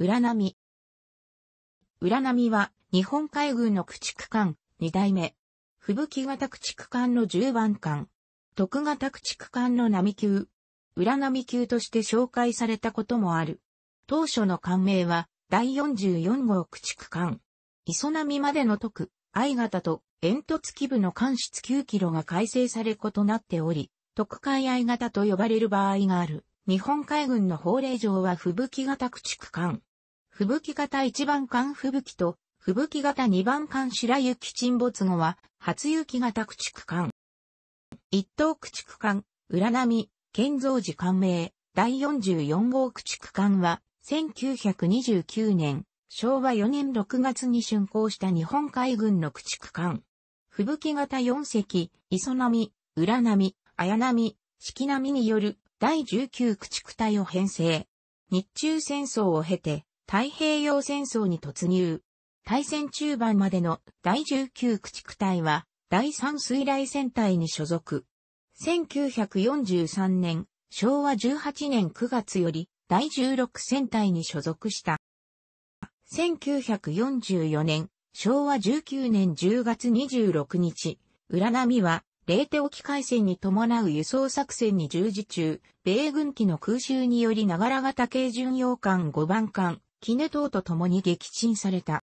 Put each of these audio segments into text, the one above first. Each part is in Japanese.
浦波。浦波は、日本海軍の駆逐艦、2代目。吹雪型駆逐艦の10番艦。徳型駆逐艦の波級。浦波級として紹介されたこともある。当初の艦名は、第44号駆逐艦。磯波までの徳、愛型と煙突基部の艦室9キロが改正され異なっており、特海愛型と呼ばれる場合がある。日本海軍の法令上は吹雪型駆逐艦。吹雪型1番艦吹雪と、吹雪型2番艦白雪沈没後は、初雪型駆逐艦。一等駆逐艦、浦波、建造時艦名、第44号駆逐艦は、1929年、昭和4年6月に竣工した日本海軍の駆逐艦。吹雪型4隻、磯波、浦波、綾波、四季波による第19駆逐隊を編成。日中戦争を経て、太平洋戦争に突入。大戦中盤までの第19駆逐隊は、第3水雷戦隊に所属。1943年、昭和18年9月より、第16戦隊に所属した。1944年、昭和19年10月26日、浦波は、冷テ沖海戦に伴う輸送作戦に従事中、米軍機の空襲により長良型軽巡洋艦5番艦、キネ島と共に撃沈された。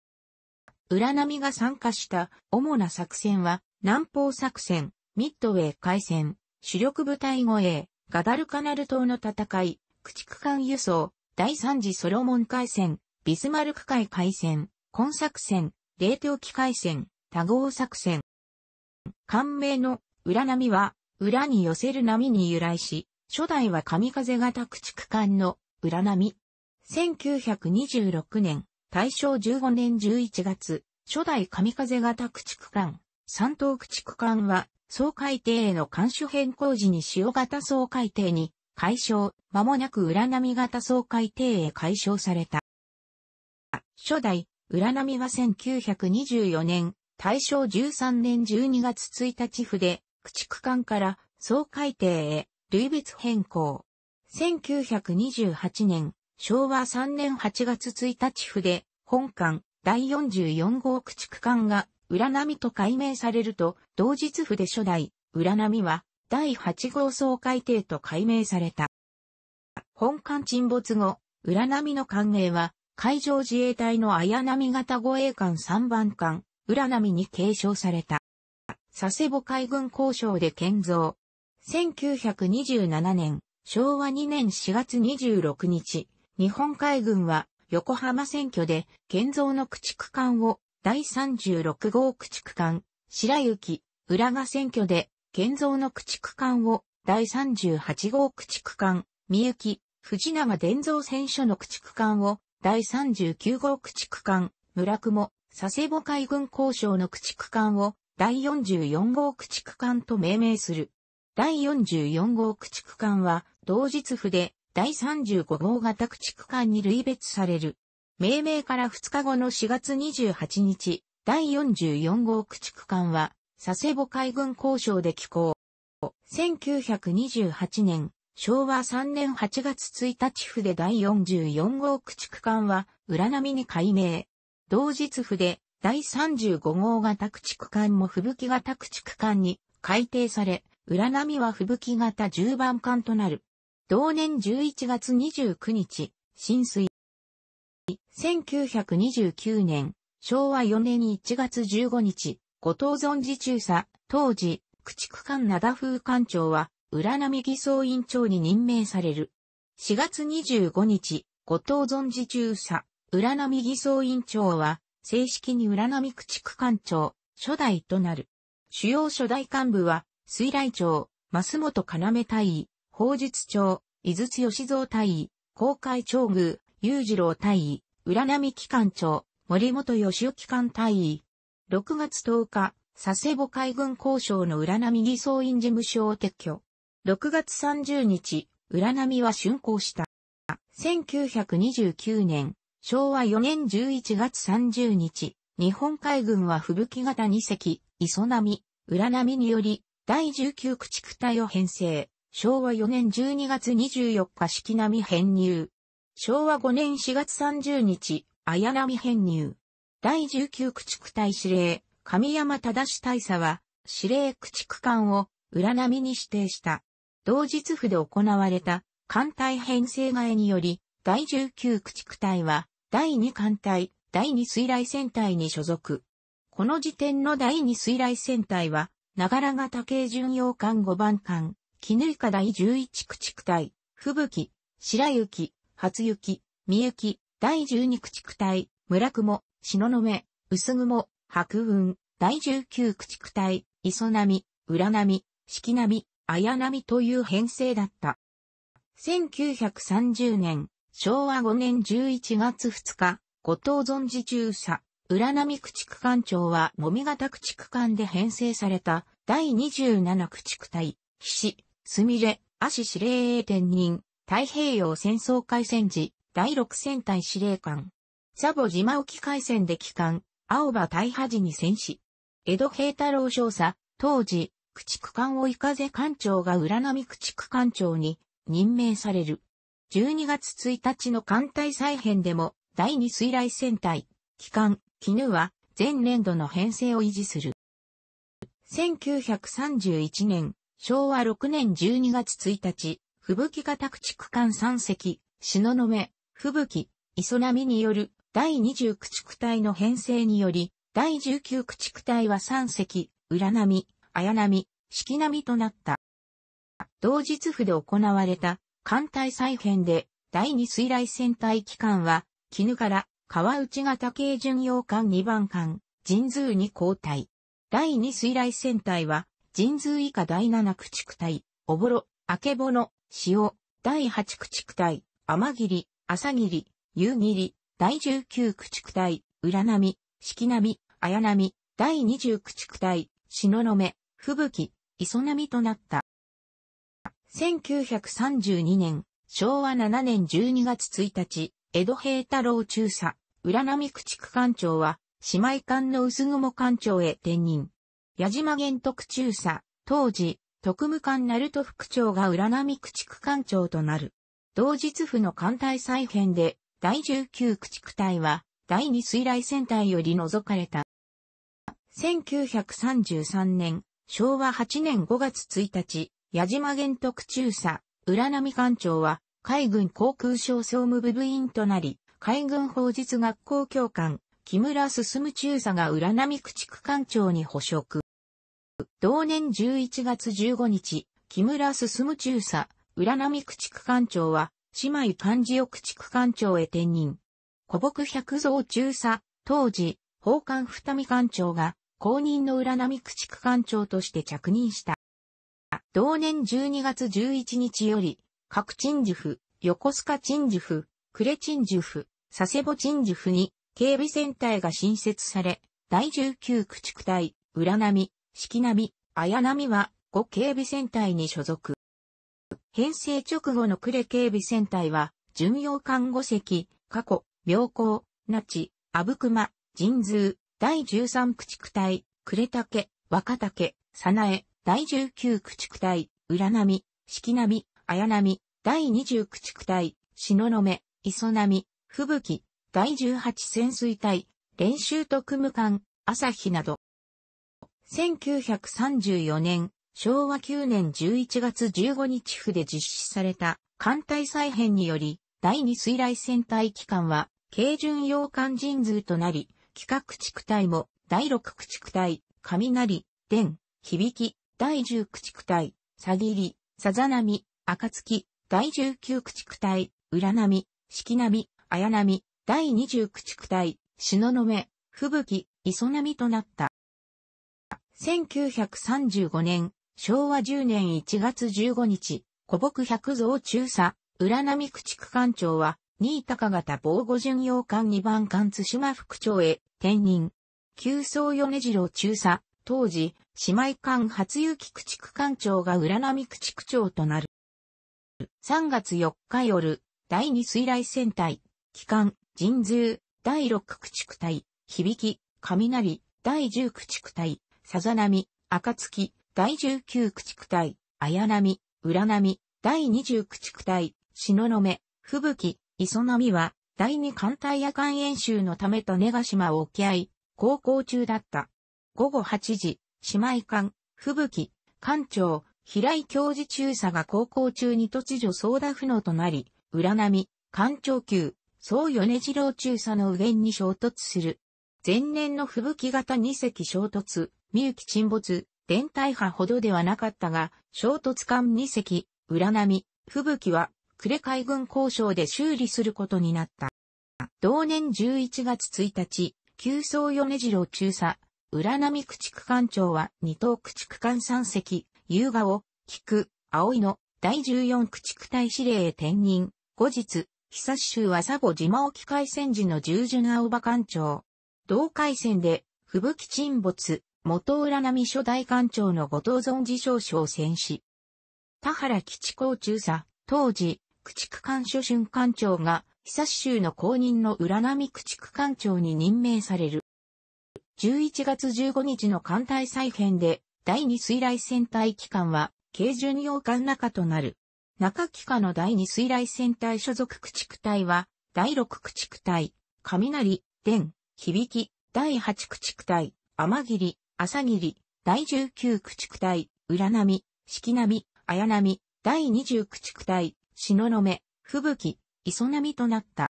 浦波が参加した主な作戦は、南方作戦、ミッドウェー海戦、主力部隊護衛、ガダルカナル島の戦い、駆逐艦輸送、第三次ソロモン海戦、ビスマルク海海戦、根作戦、冷凍機海戦、多合作戦。艦名の裏波は、裏に寄せる波に由来し、初代は神風型駆逐艦の裏波1926年、大正15年11月、初代上風型駆逐艦、三等駆逐艦は、総海底への艦種変更時に潮型総海底に、解消、間もなく裏波型総海底へ解消された。初代、裏波は1924年、大正13年12月1日で、駆逐艦から総海底へ、類別変更。1928年、昭和3年8月1日府で、本館第44号駆逐艦が、浦波と改名されると、同日府で初代、浦波は、第8号総海艇と改名された。本艦沈没後、浦波の艦名は、海上自衛隊の綾波型護衛艦3番艦、浦波に継承された。佐世保海軍交渉で建造。1927年、昭和2年4月26日、日本海軍は横浜選挙で建造の駆逐艦を第36号駆逐艦、白雪、浦賀選挙で建造の駆逐艦を第38号駆逐艦、三雪、藤永伝蔵選手の駆逐艦を第39号駆逐艦、村雲、佐世保海軍交渉の駆逐艦を第44号駆逐艦と命名する。第44号駆逐艦は同日府で第35号型駆逐艦に類別される。命名から2日後の4月28日、第44号駆逐艦は、佐世保海軍交渉で寄港。1928年、昭和3年8月1日府で第44号駆逐艦は、浦波に改名。同日府で、第35号型駆逐艦も吹雪型駆逐艦に改定され、浦波は吹雪型10番艦となる。同年11月29日、浸水。1929年、昭和4年1月15日、後藤存寺中佐、当時、駆逐艦灘風艦長は、浦波偽装委員長に任命される。4月25日、後藤存寺中佐、浦波偽装委員長は、正式に浦波駆逐艦長、初代となる。主要初代幹部は、水来長、増本要大尉、法術長、伊豆津義蔵大尉、公開長宮、裕次郎大尉、浦波機関長、森本義雄機関大尉。6月10日、佐世保海軍交渉の浦波偽装院事務所を撤去。6月30日、浦波は竣工した。1929年、昭和4年11月30日、日本海軍は吹雪型2隻、磯波、浦波により、第19駆逐隊を編成。昭和4年12月24日式並編入。昭和5年4月30日、綾波編入。第19駆逐隊司令、神山正大佐は、司令駆逐艦を裏波に指定した。同日府で行われた艦隊編成替えにより、第19駆逐隊は、第2艦隊、第2水雷戦隊に所属。この時点の第2水雷戦隊は、長良型軽巡洋艦5番艦、絹以下第11駆逐隊、吹雪、白雪、初雪、三雪、第12駆逐隊、村雲、篠の目、薄雲、白雲、第19駆逐隊、磯波、浦波、四季波、綾波という編成だった。1930年、昭和5年11月2日、後藤存寺中佐、浦波駆逐艦長は、もみ型駆逐艦で編成された、第27駆逐隊、岸、すみれ、足司令転任、太平洋戦争海戦時、第六戦隊司令官。サボ島沖海戦で帰還、青葉大破時に戦死。江戸平太郎少佐、当時、駆逐艦追い風艦長が浦波駆逐艦長に任命される。12月1日の艦隊再編でも、第二水雷戦隊、機関、絹は、前年度の編成を維持する。1931年、昭和6年12月1日、吹雪型駆逐艦3隻、の目、吹雪、磯波による第20駆逐隊の編成により、第19駆逐隊は3隻、浦波、綾波、四季波となった。同日府で行われた艦隊再編で、第2水雷戦隊機関は、絹から川内型軽巡洋艦2番艦、神通に交代。第2水雷戦隊は、神通以下第七駆逐隊、おぼろ、あけぼの、塩、第八駆逐隊、天霧、朝霧、夕霧、第十九駆逐隊、浦波、四季波、綾波、第二十駆逐隊、篠の目、吹雪、磯波となった。1932年、昭和7年12月1日、江戸平太郎中佐、浦波駆逐艦長は、姉妹艦の薄雲艦長へ転任。矢島玄徳中佐、当時、特務官鳴門副長が浦波駆逐艦長となる。同日府の艦隊再編で、第19駆逐隊は、第2水雷戦隊より除かれた。1933年、昭和8年5月1日、矢島玄徳中佐、浦波艦長は、海軍航空省総務部部員となり、海軍法実学校教官、木村進中佐が浦波駆逐艦長に捕食。同年11月15日、木村進中佐、浦波区逐艦長は、姉妹漢字を区地区長へ転任。古木百蔵中佐、当時、法官二見艦長が、公認の浦波区逐艦長として着任した。同年12月11日より、各陳守府、横須賀陳守府、呉陳守府、佐世保陳守府に、警備戦隊が新設され、第19駆逐隊、浦波、四季並、綾波は5警備戦隊に所属。編成直後の呉警備戦隊は、巡洋艦五隻、過去、病行、那智、阿武隈、神通、第13駆逐隊、呉竹、若竹、早苗、第19駆逐隊、浦波、四季波、綾波、第20駆逐隊、篠目、磯波、吹雪、第18潜水隊、練習特務艦、朝日など。1934年、昭和9年11月15日府で実施された艦隊再編により、第二水雷戦隊機関は、軽巡洋艦人数となり、企画地区隊も、第6駆逐隊、雷、電、響き、第10駆逐隊、さぎり、さざ波、暁、第19駆逐隊、浦波、四季波、綾波、第20駆逐隊、しののめ、吹雪、磯波となった。1935年、昭和10年1月15日、古木百蔵中佐、浦波区地区官庁は、新高型防護巡洋艦2番艦津島副長へ転任。旧宗米次郎中佐、当時、姉妹艦初雪区地区官庁が浦波区地区長となる。3月4日夜、第2水雷戦隊、機関、神通、第6駆逐隊、響き、雷、第10駆逐隊、さざ波、暁、第19駆逐隊、綾波、浦波、第20駆逐隊、篠の目、吹雪、磯波は、第2艦隊夜間演習のため種ヶ島を沖合、航行中だった。午後8時、姉妹艦、吹雪、艦長、平井教授中佐が航行中に突如相田不能となり、浦波、艦長級、総米次郎中佐の右舷に衝突する。前年の吹雪型2隻衝突、みゆき沈没、連帯派ほどではなかったが、衝突艦2隻、浦波、吹雪は、呉海軍交渉で修理することになった。同年11月1日、旧宗米次郎中佐、浦波駆逐艦長は二等駆逐艦3隻、優雅を、菊、葵の第14駆逐隊司令へ転任。後日、久州は佐母島沖海戦時の従順青葉艦長。同海戦で、吹雪沈没、元浦波初代館長の後藤存寺少将戦死。田原基地校中佐、当時、駆逐艦初春艦長が、久州の公認の浦波駆逐艦長に任命される。11月15日の艦隊再編で、第二水雷戦隊機関は、軽巡洋艦中となる。中機関の第二水雷戦隊所属駆逐隊は、第六駆逐隊、雷、電、響き、第八駆逐隊、天霧、朝霧、第19駆逐隊、浦波、四季波、綾波、第20駆逐隊、篠の目、吹雪、磯波となった。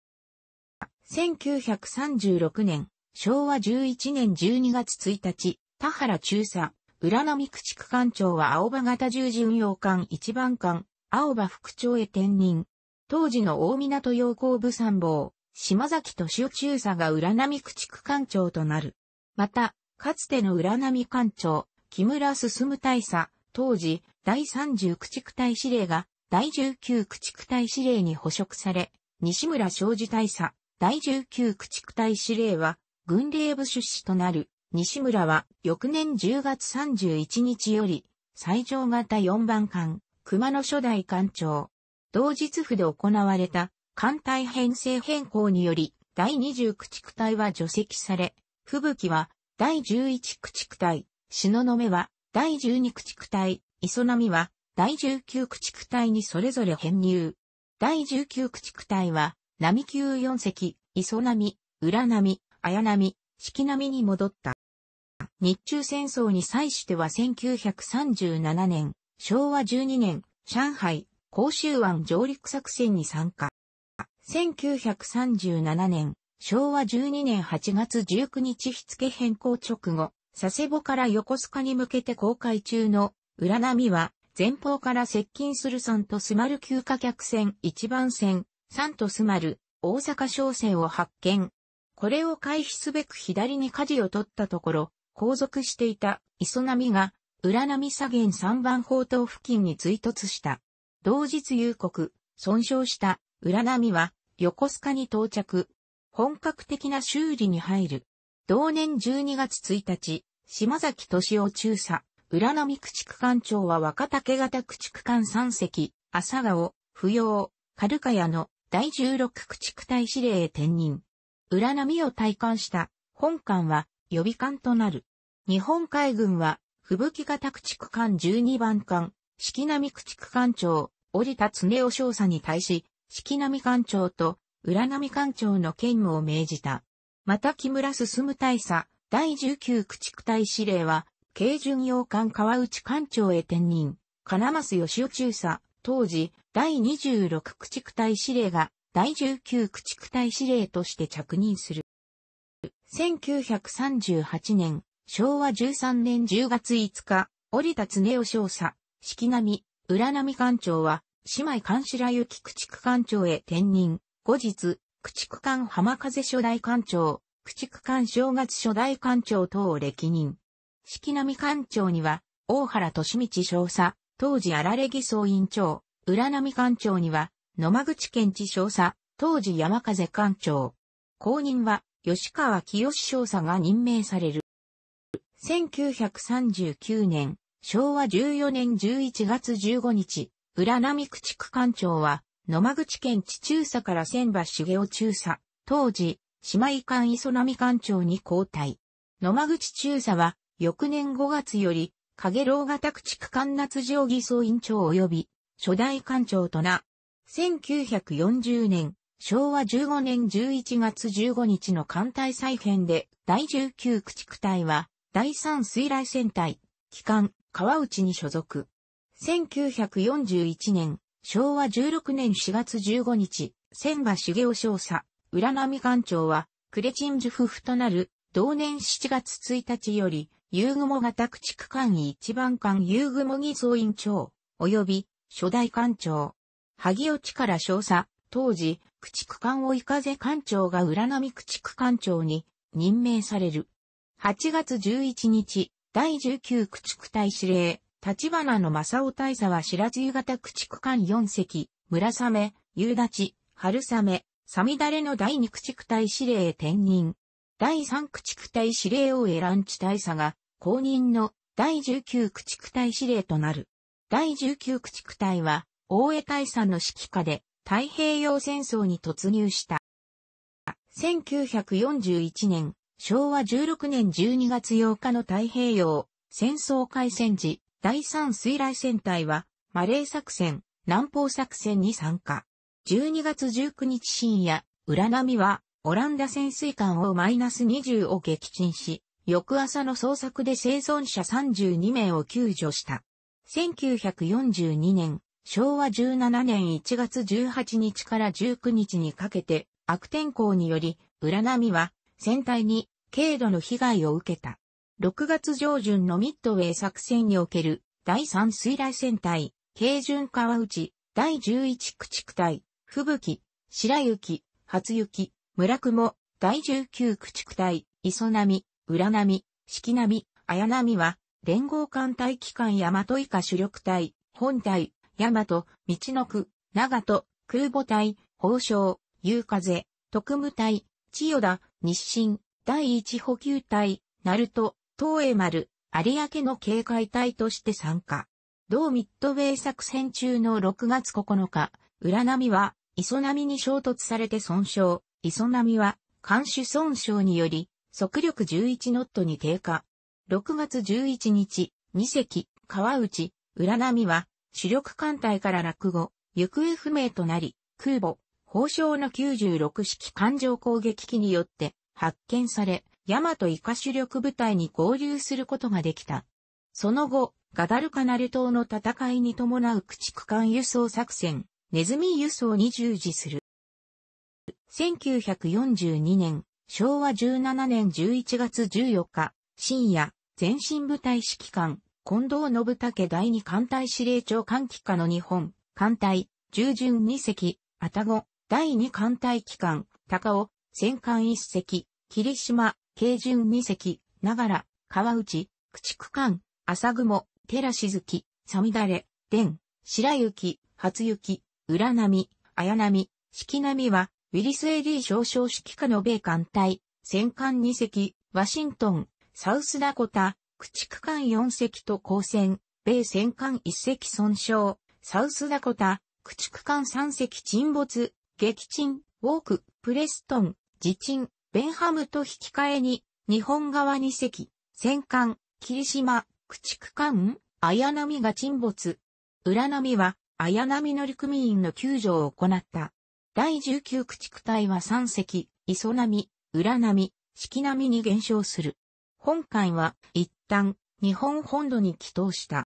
1936年、昭和11年12月1日、田原中佐、浦波駆逐艦長は青葉型従巡洋艦1番艦、青葉副長へ転任。当時の大港洋行部参謀、島崎敏夫中佐が浦波駆逐艦長となる。また、かつての浦波艦長、木村進大佐、当時、第30駆逐隊司令が、第19駆逐隊司令に捕食され、西村昌司大佐、第19駆逐隊司令は、軍令部出資となる、西村は、翌年10月31日より、最上型4番艦、熊野初代艦長。同日府で行われた、艦隊編成変更により、第20駆逐隊は除籍され、吹雪は、第11駆逐隊、東雲は、第12駆逐隊、磯波は、第19駆逐隊にそれぞれ編入。第19駆逐隊は、波級4隻、磯波、浦波、綾波、四季波に戻った。日中戦争に際しては1937年、昭和12年、上海、甲州湾上陸作戦に参加。1937年、昭和12年8月19日日付変更直後、佐世保から横須賀に向けて公開中の浦波は、前方から接近する3とスマル級貨客船1番線、3とスマル、大阪商船を発見。これを回避すべく左に舵を取ったところ、後続していた磯波が、浦波左舷3番砲塔付近に追突した。同日夕刻、損傷した浦波は、横須賀に到着。本格的な修理に入る。同年12月1日、島崎敏夫中佐、浦波駆逐艦長は若竹型駆逐艦3隻、朝顔、不要、軽ルやの第16駆逐隊司令へ転任。浦波を体感した本艦は予備艦となる。日本海軍は、吹雪型駆逐艦12番艦、四季並駆逐艦長、折田恒夫少佐に対し、四季並艦長と浦波艦長の兼務を命じた。また木村進大佐、第19駆逐隊司令は、軽巡洋艦川内艦長へ転任、金増義雄中佐、当時、第26駆逐隊司令が、第19駆逐隊司令として着任する。1938年、昭和13年10月5日、折田恒夫少佐、式神、浦波艦長は、姉妹艦白雪駆逐艦長へ転任、後日、駆逐艦浜風初代艦長、駆逐艦正月初代艦長等を歴任。四季並艦長には、大原利道少佐、当時荒れ偽総員長、浦波艦長には、野間口県知少佐、当時山風艦長。後任は、吉川清少佐が任命される。1939年、昭和14年11月15日、浦波駆逐艦長は、野間口県地中佐から千葉茂雄中佐、当時、姉妹艦磯波艦長に交代。野間口中佐は、翌年5月より、影楼型駆逐艦夏定義総員長及び、初代艦長とな。1940年、昭和15年11月15日の艦隊再編で、第19駆逐隊は、第3水雷戦隊、機関、川内に所属。1941年、昭和16年4月15日、千葉茂雄少佐、浦波館長は、クレチンジュ夫婦となる、同年7月1日より、遊雲型駆逐艦一番艦遊雲偽装院長、及び、初代艦長。萩尾地から少佐、当時、駆逐艦を追風艦長が浦波駆逐艦長に任命される。8月11日、第19駆逐隊司令、立花の正雄大佐は白地湯型駆逐艦4隻、村雨、夕立、春雨、さみだれの第二駆逐隊司令へ転任。第三駆逐隊司令を選んチ大佐が、後任の第19駆逐隊司令となる。第19駆逐隊は、大江大佐の指揮下で、太平洋戦争に突入した。1941年、昭和16年12月8日の太平洋戦争開戦時、第三水雷戦隊は、マレー作戦、南方作戦に参加。12月19日深夜、浦波は、オランダ潜水艦をマイナス20を撃沈し、翌朝の捜索で生存者32名を救助した。1942年、昭和17年1月18日から19日にかけて、悪天候により、浦波は、船体に、軽度の被害を受けた。6月上旬のミッドウェー作戦における第3水雷戦隊、軽巡川内、第11駆逐隊、吹雪、白雪、初雪、村雲、第19駆逐隊、磯波、浦波、四季波、綾波は、連合艦隊機関大和以下主力隊、本隊、大和、道の区、長戸、空母隊、宝生、夕風、特務隊、千代田、日清、第一補給隊、鳴門、東栄丸、有明の警戒隊として参加。同ミッドウェイ作戦中の6月9日、浦波は、磯波に衝突されて損傷、磯波は、艦首損傷により、速力11ノットに低下。6月11日、二隻、川内、浦波は、主力艦隊から落語、行方不明となり、空母、宝章の96式艦上攻撃機によって発見され、大和イカ主力部隊に合流することができた。その後、ガダルカナル島の戦いに伴う駆逐艦輸送作戦、ネズミ輸送に従事する。1942年、昭和17年11月14日、深夜、前進部隊指揮官、近藤信武第二艦隊司令長艦機下の日本、艦隊、従順二隻、タゴ、第二艦隊機関、高尾、戦艦一隻、霧島、軽順二席、ながら、川内、駆逐艦、浅雲、寺静月、さみだれ、伝、白雪、初雪、浦波、綾波、四季波は、ウィリス・エリー少将指揮下の米艦隊、戦艦二隻、ワシントン、サウスダコタ、駆逐艦四隻と交戦、米戦艦一隻損傷、サウスダコタ、駆逐艦三隻沈没、撃沈、ウォーク、プレストン、自沈、ベンハムと引き換えに、日本側2隻、戦艦、霧島、駆逐艦、綾波が沈没。浦波は、綾波乗組員の救助を行った。第19駆逐隊は3隻、磯波、浦波、敷波に減少する。本艦は、一旦、日本本土に帰投した。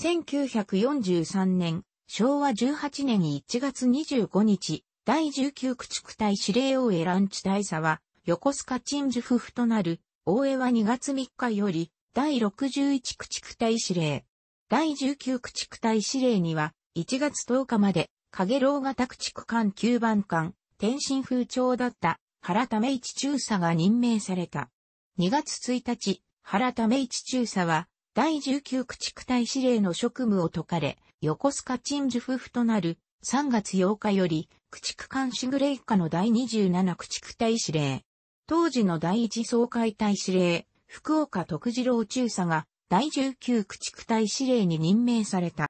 1943年、昭和18年1月25日、第19駆逐隊司令王へランチ大佐は、横須賀鎮守夫婦となる、大江は2月3日より、第61駆逐隊司令。第19駆逐隊司令には、1月10日まで、影楼型駆逐艦9番艦、天津風潮だった原為一中佐が任命された。2月1日、原為一中佐は、第19駆逐隊司令の職務を解かれ、横須賀鎮守夫婦となる3月8日より、駆逐艦シグレイカの第27駆逐隊司令。当時の第一総会隊司令、福岡徳次郎中佐が第19駆逐隊司令に任命された。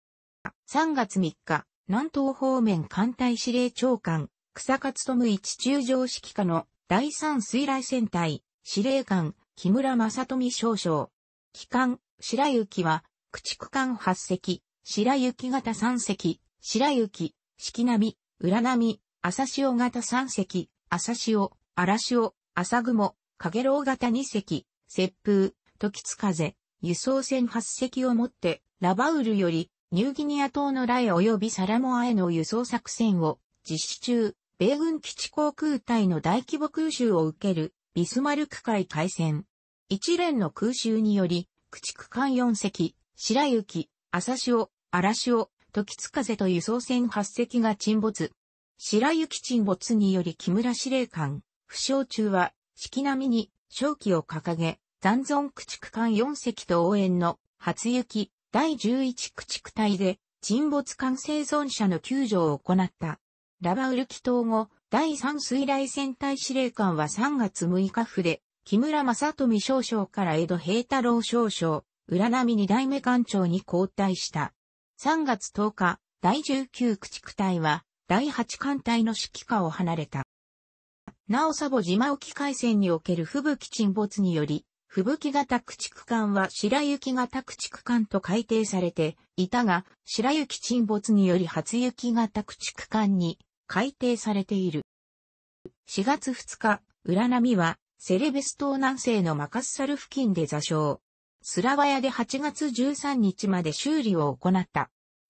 3月3日、南東方面艦隊司令長官、草勝智一中将指揮下の第3水雷戦隊、司令官、木村正富少将。機関、白雪は、駆逐艦8隻、白雪型3隻、白雪、式並、浦波、朝潮型3隻、朝潮、荒潮、朝雲、影楼型2隻、雪風、時津風、輸送船8隻をもって、ラバウルより、ニューギニア島のラ及びサラモアへの輸送作戦を実施中、米軍基地航空隊の大規模空襲を受ける、ビスマルク海海戦。一連の空襲により、駆逐艦4隻、白雪、朝潮、荒潮、時津風と輸送船8隻が沈没。白雪沈没により木村司令官、負傷中は、式並みに、正気を掲げ、残存駆逐艦4隻と応援の、初雪、第11駆逐隊で、沈没艦生存者の救助を行った。ラバウル祈祷後、第3水雷戦隊司令官は3月6日府で、木村正富少将から江戸平太郎少将、浦波二代目艦長に交代した。3月10日、第19駆逐隊は、第8艦隊の指揮下を離れた。なおサボ島沖海戦における吹雪沈没により、吹雪型駆逐艦は白雪型駆逐艦と改定されていたが、白雪沈没により初雪型駆逐艦に改定されている。4月2日、浦波はセレベス島南西のマカッサル付近で座礁。スラワヤで8月13日まで修理を行った。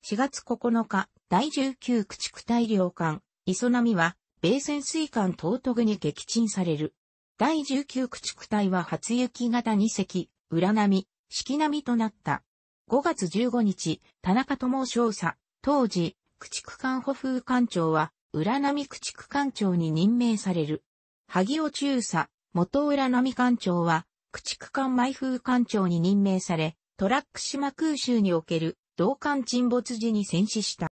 4月9日、第19駆逐隊領艦、磯波は、米潜水艦東徳に撃沈される。第19駆逐隊は初雪型2隻、裏波、式波となった。5月15日、田中智少佐、当時、駆逐艦補風艦長は、裏波駆逐艦長に任命される。萩尾中佐、元裏波艦長は、駆逐艦埋風艦長に任命され、トラック島空襲における同艦沈没時に戦死した。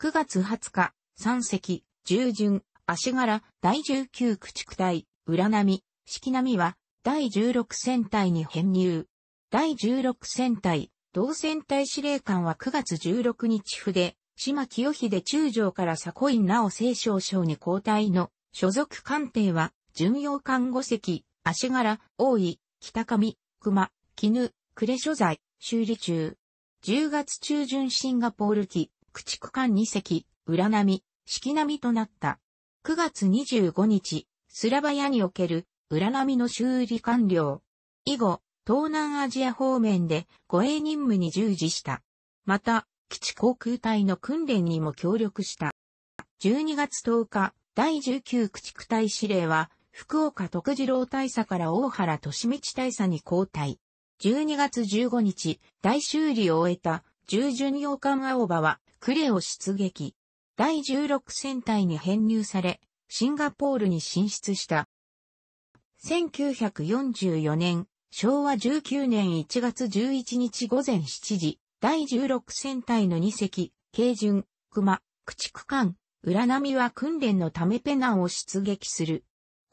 9月20日、三隻、従順、足柄、第19駆逐隊、裏波、式波は、第16戦隊に編入。第16戦隊、同戦隊司令官は9月16日筆、島清秀中将から佐古院直清少将に交代の所属艦艇は、巡洋艦5隻、足柄、大井、北上、熊、絹、呉所在、修理中。10月中旬シンガポール機、駆逐艦2隻、裏波、式波となった。9月25日、スラバヤにおける、裏波の修理完了。以後、東南アジア方面で護衛任務に従事した。また、基地航空隊の訓練にも協力した。12月10日、第19駆逐隊司令は、福岡徳次郎大佐から大原利道大佐に交代。12月15日、大修理を終えた従巡洋艦青葉は呉を出撃。第16戦隊に編入され、シンガポールに進出した。1944年、昭和19年1月11日午前7時、第16戦隊の2隻、軽巡、熊、駆逐艦、浦波は訓練のためペナンを出撃する。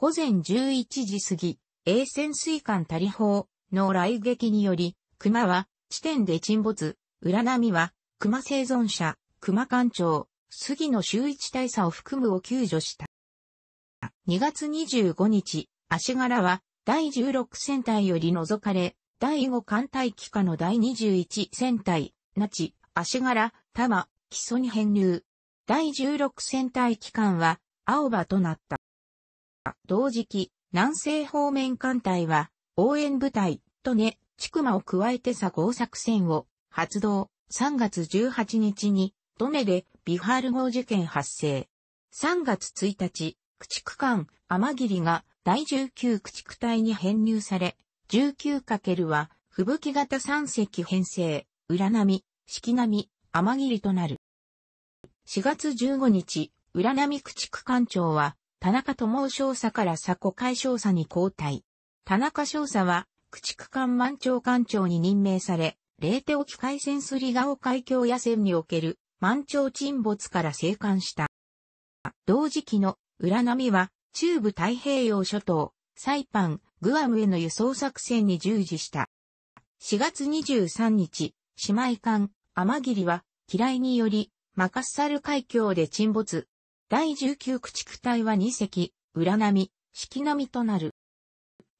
午前11時過ぎ、A 潜水艦タリ砲の雷撃により、熊は地点で沈没、裏波は熊生存者、熊艦長、杉野周一大佐を含むを救助した。2月25日、足柄は第16戦隊より除かれ、第5艦隊機下の第21戦隊、那智、足柄、多摩、基礎に編入。第16戦隊機関は、青葉となった。同時期、南西方面艦隊は、応援部隊、とね、ちくまを加えて作合作戦を発動。3月18日に、ドネでビハール号事件発生。3月1日、駆逐艦、天霧が第19駆逐隊に編入され、19× は、吹雪型3隻編成、裏波、式波、天霧となる。4月15日、裏波駆逐艦長は、田中智少佐から佐古海少佐に交代。田中少佐は、駆逐艦満潮艦長に任命され、冷手沖海戦すりが尾海峡野戦における満潮沈没から生還した。同時期の裏波は、中部太平洋諸島、サイパン、グアムへの輸送作戦に従事した。4月23日、姉妹艦、天霧は、嫌いにより、マカッサル海峡で沈没。第19駆逐隊は2隻、裏波、式波となる。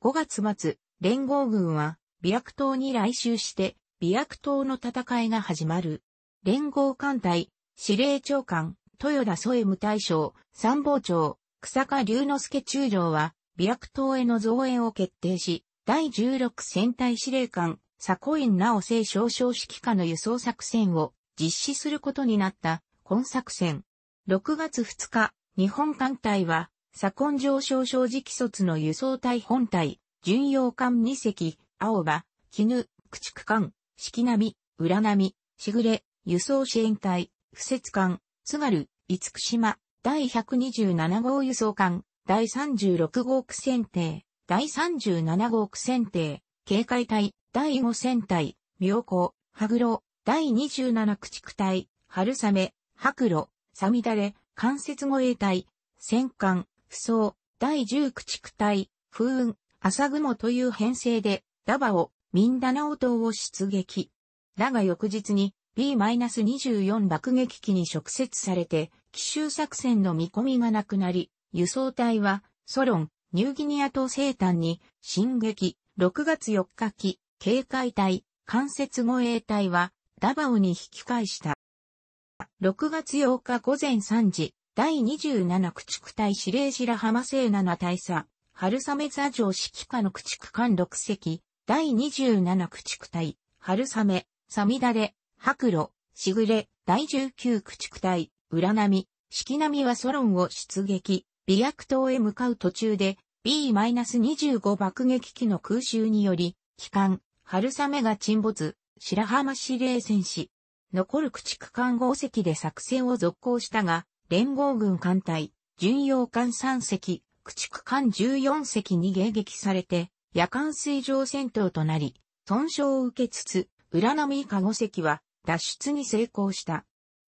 5月末、連合軍は、美薬島に来襲して、美薬島の戦いが始まる。連合艦隊、司令長官、豊田添武大将、参謀長、草加龍之介中将は、美薬島への増援を決定し、第16戦隊司令官、佐古院直政少将指揮下の輸送作戦を実施することになった、今作戦。6月2日、日本艦隊は、左近上昇正直卒の輸送隊本隊、巡洋艦2隻、青葉、絹、駆逐艦、四季波、浦波、しぐれ、輸送支援隊、不設艦、津軽、五福島、第127号輸送艦、第36号区選定、第37号区選定、警戒隊、第5戦隊、妙高、羽黒、第27駆逐隊、春雨、白露、サミダレ、関節護衛隊、戦艦、不装、第10駆逐隊、風雲、朝雲という編成で、ダバオ、ミンダナオ島を出撃。だが翌日に B-24 爆撃機に直接されて、奇襲作戦の見込みがなくなり、輸送隊は、ソロン、ニューギニア島西端に、進撃、6月4日期、警戒隊、関節護衛隊は、ダバオに引き返した。6月8日午前3時、第27駆逐隊司令白浜聖七大佐、春雨座城指揮下の駆逐艦6隻、第27駆逐隊、春雨、サミダレ、白露、しぐれ、第19駆逐隊、浦波、式波はソロンを出撃、美薬島へ向かう途中で、B-25 爆撃機の空襲により、機関、春雨が沈没、白浜司令戦士、残る駆逐艦5隻で作戦を続行したが、連合軍艦隊、巡洋艦3隻、駆逐艦14隻に迎撃されて、夜間水上戦闘となり、損傷を受けつつ、浦波以下5隻は脱出に成功した。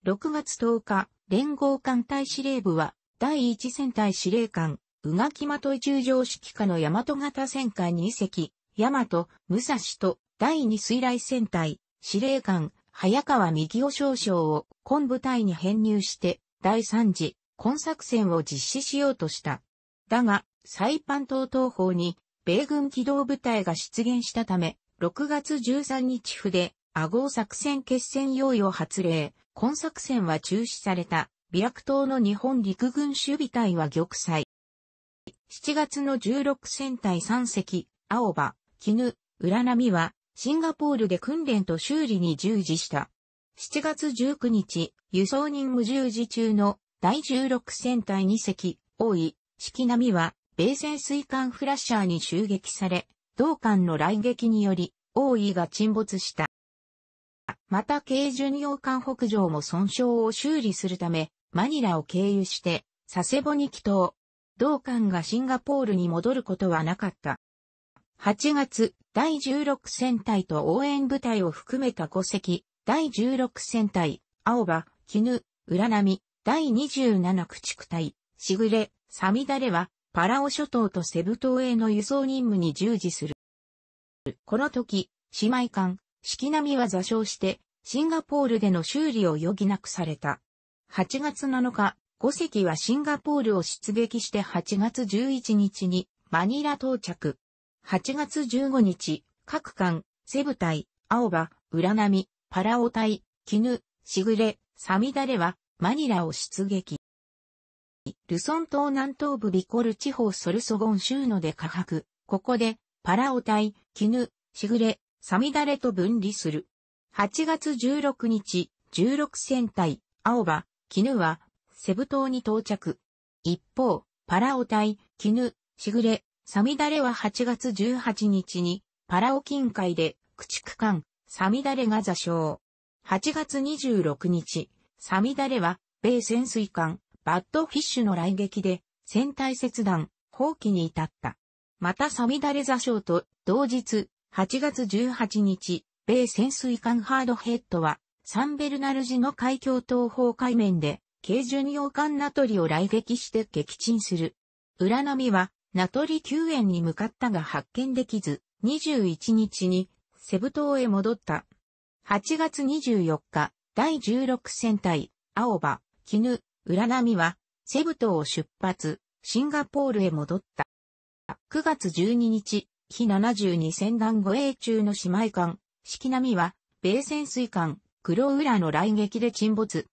6月10日、連合艦隊司令部は、第1戦隊司令官、宇垣的中上指揮下の大和型戦艦2隻、大和、武蔵と、第2水雷戦隊、司令官、早川右尾少将を今部隊に編入して、第3次、今作戦を実施しようとした。だが、サイパン島東方に、米軍機動部隊が出現したため、6月13日府アゴ作戦決戦用意を発令、今作戦は中止された、ビラク島の日本陸軍守備隊は玉砕。7月の16戦隊3隻、青葉、絹、浦波は、シンガポールで訓練と修理に従事した。7月19日、輸送任務従事中の第16戦隊2隻、多い、式波は、米戦水艦フラッシャーに襲撃され、同艦の来撃により、王位が沈没した。また軽巡洋艦北上も損傷を修理するため、マニラを経由して、佐世保に帰投。同艦がシンガポールに戻ることはなかった。8月、第16戦隊と応援部隊を含めた5隻、第16戦隊、青葉、絹、浦波、第27駆逐隊、しぐれ、サミダレは、パラオ諸島とセブ島への輸送任務に従事する。この時、姉妹艦、四季並は座礁して、シンガポールでの修理を余儀なくされた。8月7日、5隻はシンガポールを出撃して8月11日にマニラ到着。8月15日、各館、セブ隊、青葉、浦波、パラオ隊、絹、しぐれ、サミダレは、マニラを出撃。ルソン島南東部ビコル地方ソルソゴン州ので下白、ここで、パラオ隊、絹、しぐれ、サミダレと分離する。8月16日、16戦隊、青葉、絹は、セブ島に到着。一方、パラオ隊、絹、しぐれ、サミダレは8月18日に、パラオ近海で、駆逐艦、サミダレが座礁。8月26日、サミダレは、米潜水艦、バッドフィッシュの来撃で、船体切断、放棄に至った。またサミダレ座礁と、同日、8月18日、米潜水艦ハードヘッドは、サンベルナルジの海峡東方海面で、軽巡洋艦ナトリを来撃して撃沈する。裏波は、名取救援に向かったが発見できず、21日にセブ島へ戻った。8月24日、第16戦隊、青葉、絹、浦波は、セブ島を出発、シンガポールへ戻った。9月12日、非72戦団護衛中の姉妹艦、四季波は、米潜水艦、黒浦の来撃で沈没。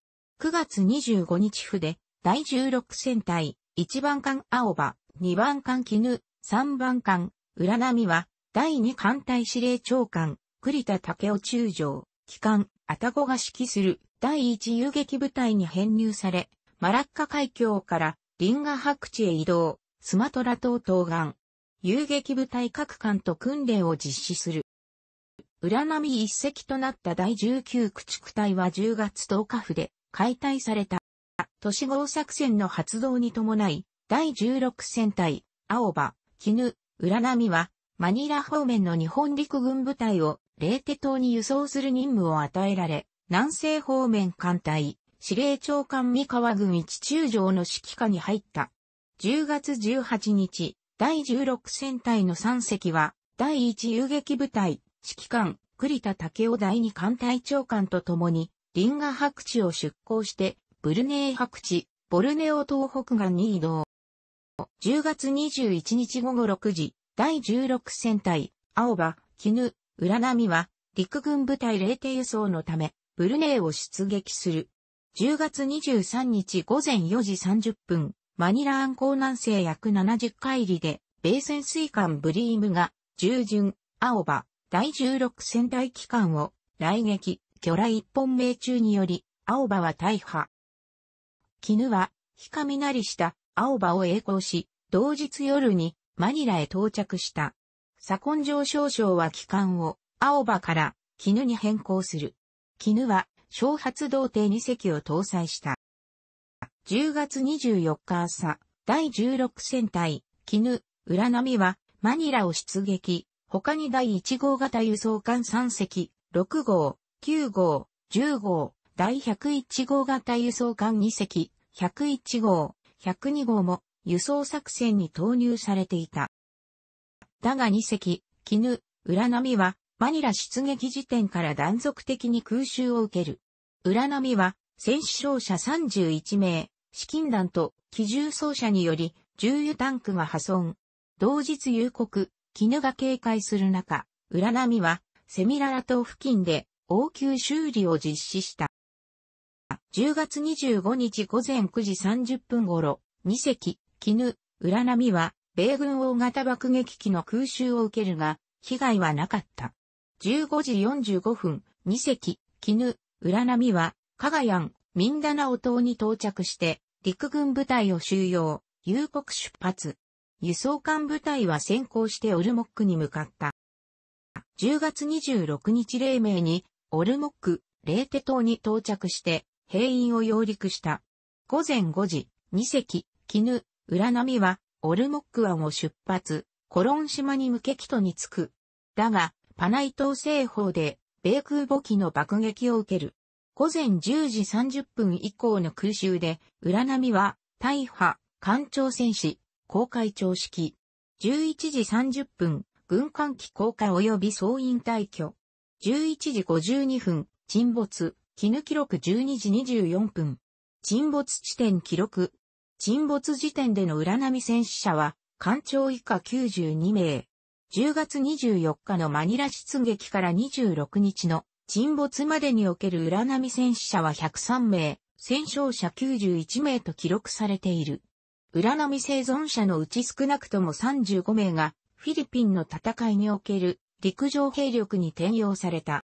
9月25日府で、第16戦隊、一番艦青葉、2番艦絹、3番艦、浦波は、第2艦隊司令長官、栗田武雄中将、機関、たこが指揮する第1遊撃部隊に編入され、マラッカ海峡からリンガ白地へ移動、スマトラ島東岸、遊撃部隊各艦と訓練を実施する。浦波一隻となった第19駆逐隊は10月10日府で解体された。都市号作戦の発動に伴い、第16戦隊、青葉、絹、浦波は、マニラ方面の日本陸軍部隊を、レーテ島に輸送する任務を与えられ、南西方面艦隊、司令長官三河軍一中将の指揮下に入った。10月18日、第16戦隊の3隻は、第1遊撃部隊、指揮官、栗田武雄第2艦隊長官と共に、リンガ白地を出港して、ブルネー白地、ボルネオ東北岸に移動。10月21日午後6時、第16戦隊、青葉、絹、浦波は、陸軍部隊霊艇輸送のため、ブルネーを出撃する。10月23日午前4時30分、マニラ湾港南西約70海里で、米潜水艦ブリームが、従順、青葉、第16戦隊機関を、来撃、魚雷一本命中により、青葉は大破。絹は、火雷した青葉を栄光し、同日夜にマニラへ到着した。左近上少将は帰還を青葉から絹に変更する。絹は小発動艇2隻を搭載した。10月24日朝、第16戦隊、絹、浦波はマニラを出撃。他に第1号型輸送艦3隻、6号、9号、10号、第101号型輸送艦2隻、101号、102号も輸送作戦に投入されていた。だが2隻、絹、浦波はマニラ出撃時点から断続的に空襲を受ける。浦波は戦死傷者31名、資金弾と機銃奏者により重油タンクが破損。同日夕刻、絹が警戒する中、浦波はセミララ島付近で応急修理を実施した。10月25日午前9時30分頃、2隻、絹、浦波は、米軍大型爆撃機の空襲を受けるが、被害はなかった。15時45分、2隻、絹、浦波は、カガヤン、ミンダナオ島に到着して、陸軍部隊を収容、遊国出発。輸送艦部隊は先行してオルモックに向かった。10月26日黎明に、オルモック、レーテ島に到着して、兵員を揚陸した。午前5時、2隻、絹、浦波は、オルモック湾を出発、コロン島に向け帰途に着く。だが、パナイ島西方で、米空母機の爆撃を受ける。午前10時30分以降の空襲で、浦波は、大破、艦長戦士、公開長式。11時30分、軍艦機降下及び総員退去。11時52分、沈没、絹記録12時24分。沈没地点記録。沈没時点での裏波戦死者は、艦長以下92名。10月24日のマニラ出撃から26日の沈没までにおける裏波戦死者は103名、戦勝者91名と記録されている。裏波生存者のうち少なくとも35名が、フィリピンの戦いにおける陸上兵力に転用された。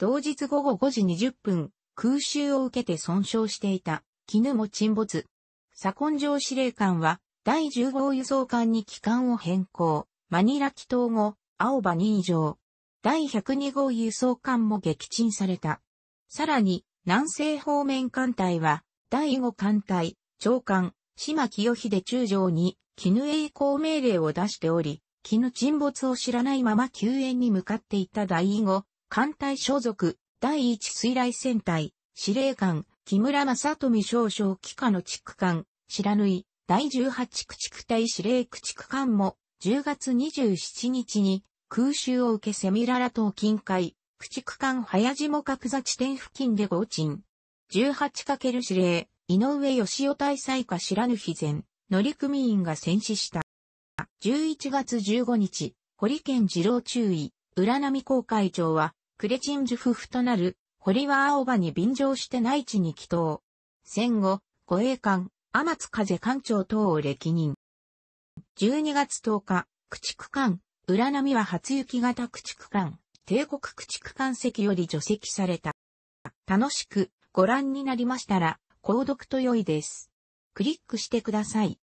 同日午後5時20分、空襲を受けて損傷していた、絹も沈没。左根城司令官は、第10号輸送艦に機関を変更、マニラ帰島後、青葉に異常。第102号輸送艦も撃沈された。さらに、南西方面艦隊は、第5艦隊、長官、島清秀中将に、絹栄光命令を出しており、絹沈没を知らないまま救援に向かっていた第5艦隊所属、第一水雷戦隊、司令官、木村正富少将機下の地区艦、白縫い、第18駆逐隊司令駆逐艦も、10月27日に、空襲を受けセミララ島近海、駆逐艦早島角座地点付近で合沈。18× 司令、井上義雄大祭下知らぬ日前、乗組員が戦死した。11月15日、堀県二郎注意、浦波公会長は、クレチンジュフフとなる、堀は青葉に便乗して内地に帰島。戦後、護衛艦、天津風艦長等を歴任。12月10日、駆逐艦、浦波は初雪型駆逐艦、帝国駆逐艦席より除籍された。楽しくご覧になりましたら、購読と良いです。クリックしてください。